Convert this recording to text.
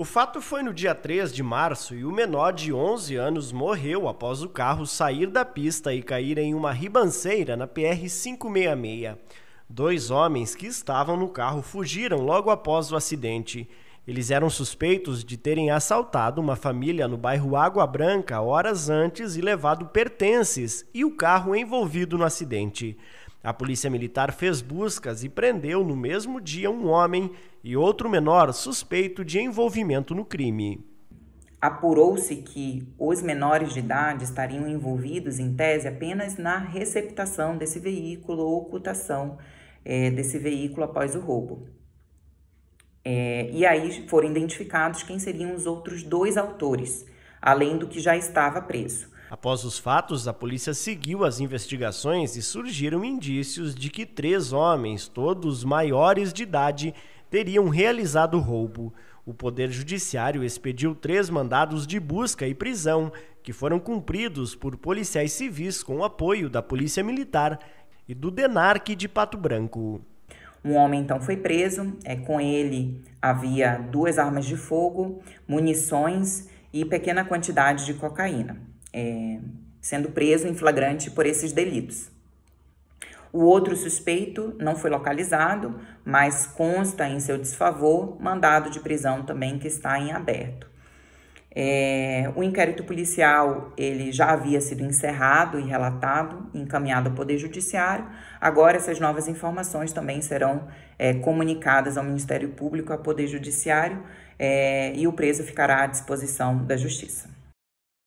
O fato foi no dia 3 de março e o menor de 11 anos morreu após o carro sair da pista e cair em uma ribanceira na PR-566. Dois homens que estavam no carro fugiram logo após o acidente. Eles eram suspeitos de terem assaltado uma família no bairro Água Branca horas antes e levado pertences e o carro envolvido no acidente. A polícia militar fez buscas e prendeu no mesmo dia um homem e outro menor suspeito de envolvimento no crime. Apurou-se que os menores de idade estariam envolvidos, em tese, apenas na receptação desse veículo ou ocultação é, desse veículo após o roubo. É, e aí foram identificados quem seriam os outros dois autores, além do que já estava preso. Após os fatos, a polícia seguiu as investigações e surgiram indícios de que três homens, todos maiores de idade, teriam realizado o roubo. O Poder Judiciário expediu três mandados de busca e prisão, que foram cumpridos por policiais civis com apoio da Polícia Militar e do DENARC de Pato Branco. Um homem então foi preso, é, com ele havia duas armas de fogo, munições e pequena quantidade de cocaína é, sendo preso em flagrante por esses delitos. O outro suspeito não foi localizado, mas consta em seu desfavor mandado de prisão também que está em aberto. É, o inquérito policial ele já havia sido encerrado e relatado, encaminhado ao Poder Judiciário. Agora essas novas informações também serão é, comunicadas ao Ministério Público, ao Poder Judiciário, é, e o preso ficará à disposição da Justiça.